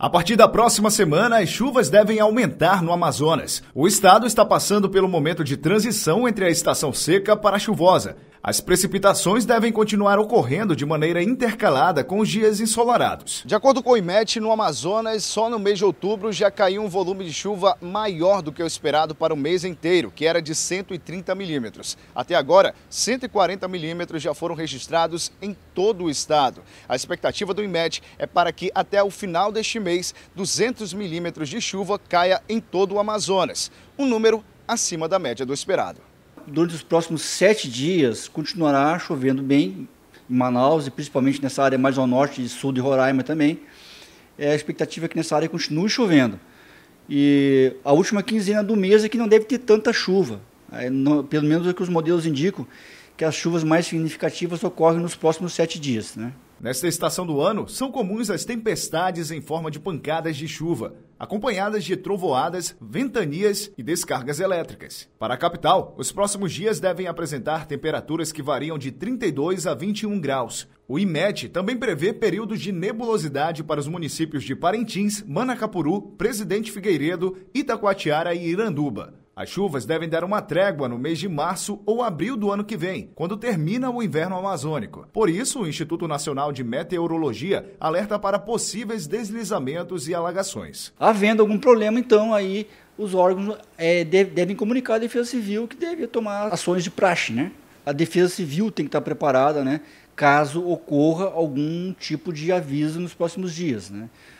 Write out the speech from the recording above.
A partir da próxima semana, as chuvas devem aumentar no Amazonas. O estado está passando pelo momento de transição entre a estação seca para a chuvosa as precipitações devem continuar ocorrendo de maneira intercalada com os dias ensolarados. De acordo com o IMET, no Amazonas, só no mês de outubro já caiu um volume de chuva maior do que o esperado para o mês inteiro, que era de 130 milímetros. Até agora, 140 milímetros já foram registrados em todo o estado. A expectativa do IMET é para que até o final deste mês, 200 milímetros de chuva caia em todo o Amazonas, um número acima da média do esperado durante os próximos sete dias continuará chovendo bem em Manaus e principalmente nessa área mais ao norte e sul de Roraima também. É, a expectativa é que nessa área continue chovendo. E a última quinzena do mês é que não deve ter tanta chuva. É, não, pelo menos é o que os modelos indicam, que as chuvas mais significativas ocorrem nos próximos sete dias. Né? Nesta estação do ano, são comuns as tempestades em forma de pancadas de chuva, acompanhadas de trovoadas, ventanias e descargas elétricas. Para a capital, os próximos dias devem apresentar temperaturas que variam de 32 a 21 graus. O IMET também prevê períodos de nebulosidade para os municípios de Parintins, Manacapuru, Presidente Figueiredo, Itacoatiara e Iranduba. As chuvas devem dar uma trégua no mês de março ou abril do ano que vem, quando termina o inverno amazônico. Por isso, o Instituto Nacional de Meteorologia alerta para possíveis deslizamentos e alagações. Havendo algum problema, então, aí os órgãos é, devem comunicar à Defesa Civil que deve tomar ações de praxe, né? A Defesa Civil tem que estar preparada, né? Caso ocorra algum tipo de aviso nos próximos dias, né?